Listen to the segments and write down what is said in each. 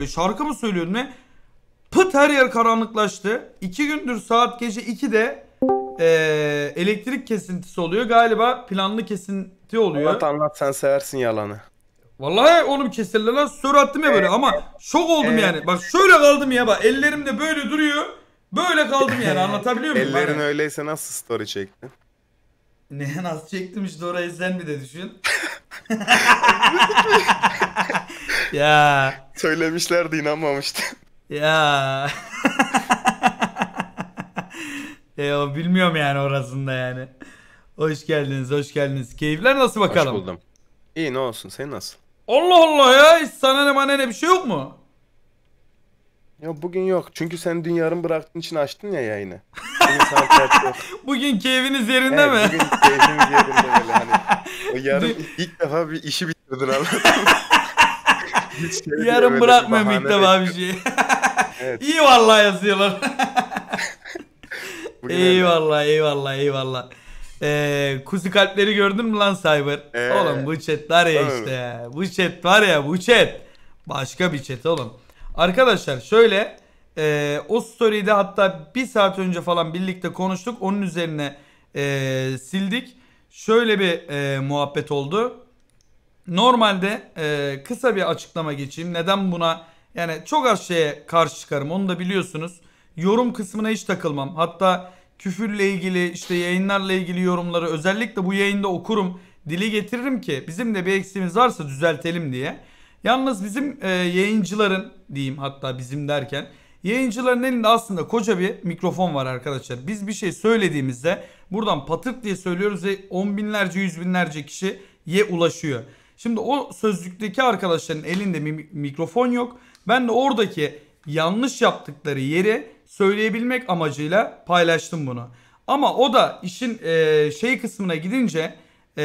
E, şarkı mı söylüyor ne? Pıt her yer karanlıklaştı. İki gündür saat gece 2'de e, elektrik kesintisi oluyor. Galiba planlı kesinti oluyor. Anlat anlat sen seversin yalanı. Vallahi oğlum keserler lan soru attım ya böyle ama şok oldum yani. Bak şöyle kaldım ya bak de böyle duruyor. Böyle kaldım yani anlatabiliyor muyum? Ellerin bana? öyleyse nasıl story çektin? Ne nasıl çektim işte orayı sen bir de düşün. ya Söylemişlerdi inanmamıştım. Ya. e o bilmiyorum yani orasında yani. Hoş geldiniz, hoş geldiniz. Keyifler nasıl bakalım? Hoş buldum. İyi ne olsun, senin nasıl? Allah Allah ya, sana ne manene bir şey yok mu? Ya bugün yok. Çünkü sen dün yarım bıraktığın için açtın ya yayını. Bugün, keyfiniz yerinde evet, mi? Bugün keyfimiz yerinde böyle hani. O yarım ilk defa bir işi bitirdin anladın şey Yarım bırakmıyor Miktab abi şeyi. evet. İyi vallahi yazıyorlar. eyvallah eyvallah eyvallah. Ee, kuzu kalpleri gördün mü lan Cyber? Ee, oğlum bu chat var ya işte ya. Bu chat var ya bu chat. Başka bir chat oğlum. Arkadaşlar şöyle e, o story'de hatta bir saat önce falan birlikte konuştuk. Onun üzerine e, sildik. Şöyle bir e, muhabbet oldu. Normalde e, kısa bir açıklama geçeyim. Neden buna yani çok az şeye karşı çıkarım onu da biliyorsunuz. Yorum kısmına hiç takılmam. Hatta küfürle ilgili işte yayınlarla ilgili yorumları özellikle bu yayında okurum. Dili getiririm ki bizim de bir eksiğimiz varsa düzeltelim diye. Yalnız bizim e, yayıncıların diyeyim hatta bizim derken yayıncıların elinde aslında koca bir mikrofon var arkadaşlar. Biz bir şey söylediğimizde buradan patırt diye söylüyoruz ve on binlerce yüz binlerce kişiye ulaşıyor. Şimdi o sözlükteki arkadaşların elinde mikrofon yok. Ben de oradaki yanlış yaptıkları yeri söyleyebilmek amacıyla paylaştım bunu. Ama o da işin e, şey kısmına gidince e,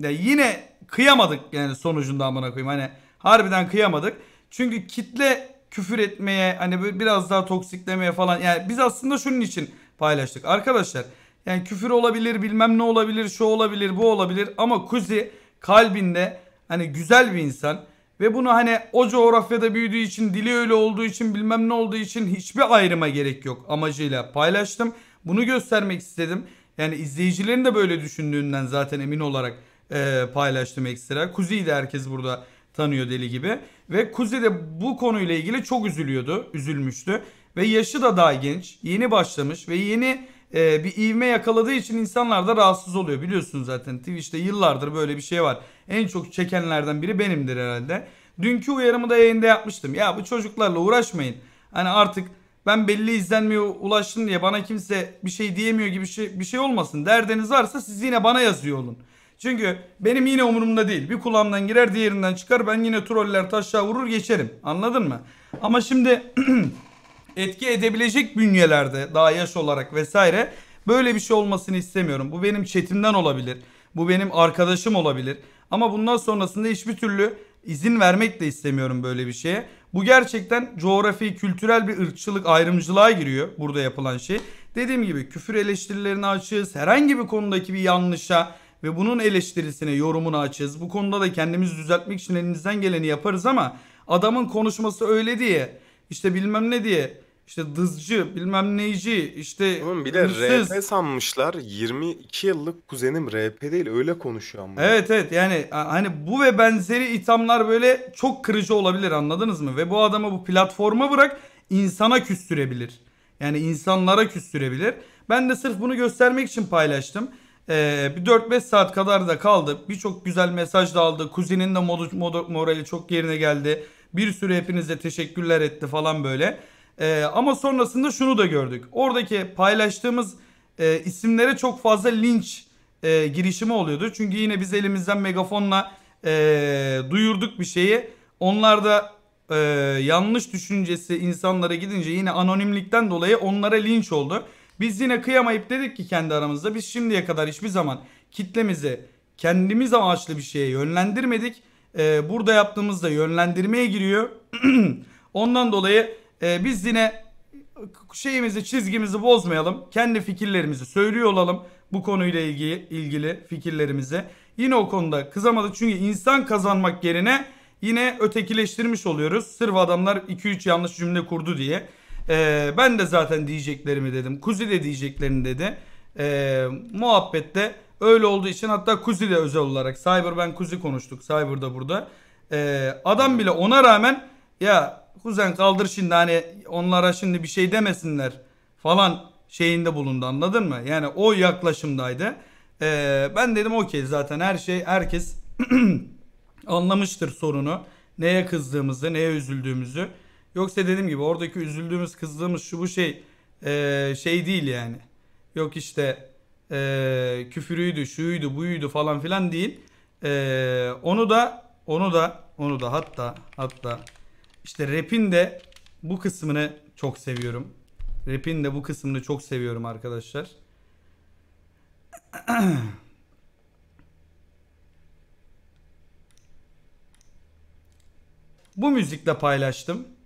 ya yine kıyamadık yani sonucunda amına koyayım. Hani harbiden kıyamadık. Çünkü kitle küfür etmeye hani biraz daha toksiklemeye falan yani biz aslında şunun için paylaştık. Arkadaşlar yani küfür olabilir bilmem ne olabilir şu olabilir bu olabilir ama Kuzi kalbinde hani güzel bir insan ve bunu hani o coğrafyada büyüdüğü için dili öyle olduğu için bilmem ne olduğu için hiçbir ayrıma gerek yok amacıyla paylaştım. Bunu göstermek istedim. Yani izleyicilerin de böyle düşündüğünden zaten emin olarak e, paylaştım ekstra. Kuzi'yi de herkes burada tanıyor deli gibi. Ve Kuzi de bu konuyla ilgili çok üzülüyordu. Üzülmüştü. Ve yaşı da daha genç. Yeni başlamış ve yeni e, bir ivme yakaladığı için insanlar da rahatsız oluyor. Biliyorsunuz zaten Twitch'te yıllardır böyle bir şey var. En çok çekenlerden biri benimdir herhalde. Dünkü uyarımı da yayında yapmıştım. Ya bu çocuklarla uğraşmayın. Hani artık ben belli izlenmeye ulaştım diye bana kimse bir şey diyemiyor gibi bir şey, bir şey olmasın. Derdiniz varsa siz yine bana yazıyor olun. Çünkü benim yine umurumda değil. Bir kulağımdan girer diğerinden çıkar. Ben yine troller taşa vurur geçerim. Anladın mı? Ama şimdi etki edebilecek bünyelerde daha yaş olarak vesaire böyle bir şey olmasını istemiyorum. Bu benim çetimden olabilir. Bu benim arkadaşım olabilir. Ama bundan sonrasında hiçbir türlü izin vermek de istemiyorum böyle bir şeye. Bu gerçekten coğrafi, kültürel bir ırkçılık, ayrımcılığa giriyor burada yapılan şey. Dediğim gibi küfür eleştirilerini açığız. Herhangi bir konudaki bir yanlışa ve bunun eleştirisine, yorumunu açığız. Bu konuda da kendimizi düzeltmek için elimizden geleni yaparız ama adamın konuşması öyle diye, işte bilmem ne diye işte dızcı, bilmem neyci, işte Oğlum bir de hırsız. RP sanmışlar. 22 yıllık kuzenim RP değil öyle konuşuyor ama. Evet evet yani hani bu ve benzeri ithamlar böyle çok kırıcı olabilir anladınız mı? Ve bu adamı bu platforma bırak insana küstürebilir. Yani insanlara küstürebilir. Ben de sırf bunu göstermek için paylaştım. Ee, bir 4-5 saat kadar da kaldı. Birçok güzel mesaj da aldı. Kuzinin de modu, modu, morali çok yerine geldi. Bir sürü hepinize teşekkürler etti falan böyle. E, ama sonrasında şunu da gördük. Oradaki paylaştığımız e, isimlere çok fazla linç e, girişimi oluyordu. Çünkü yine biz elimizden megafonla e, duyurduk bir şeyi. Onlar da e, yanlış düşüncesi insanlara gidince yine anonimlikten dolayı onlara linç oldu. Biz yine kıyamayıp dedik ki kendi aramızda biz şimdiye kadar hiçbir zaman kitlemizi kendimiz amaçlı bir şeye yönlendirmedik. Ee, burada yaptığımızda yönlendirmeye giriyor. Ondan dolayı e, biz yine şeyimizi çizgimizi bozmayalım. Kendi fikirlerimizi söylüyor olalım bu konuyla ilgili, ilgili fikirlerimizi. Yine o konuda kızamadık çünkü insan kazanmak yerine yine ötekileştirmiş oluyoruz. Sırf adamlar 2-3 yanlış cümle kurdu diye. Ee, ben de zaten diyeceklerimi dedim. Kuzi de diyeceklerini dedi. Ee, muhabbette öyle olduğu için hatta Kuzi de özel olarak Cyber ben Kuzi konuştuk. Cyber da burada. Ee, adam bile ona rağmen ya kuzen kaldır şimdi hani onlara şimdi bir şey demesinler falan şeyinde bulundu anladın mı? Yani o yaklaşımdaydı. Ee, ben dedim okey zaten her şey herkes anlamıştır sorunu. Neye kızdığımızı, neye üzüldüğümüzü. Yoksa dediğim gibi oradaki üzüldüğümüz, kızdığımız şu bu şey e, şey değil yani. Yok işte e, küfürüydü, şuydu, buydu falan filan değil. E, onu da onu da onu da hatta hatta işte rap'in de bu kısmını çok seviyorum. Rap'in de bu kısmını çok seviyorum arkadaşlar. bu müzikle paylaştım.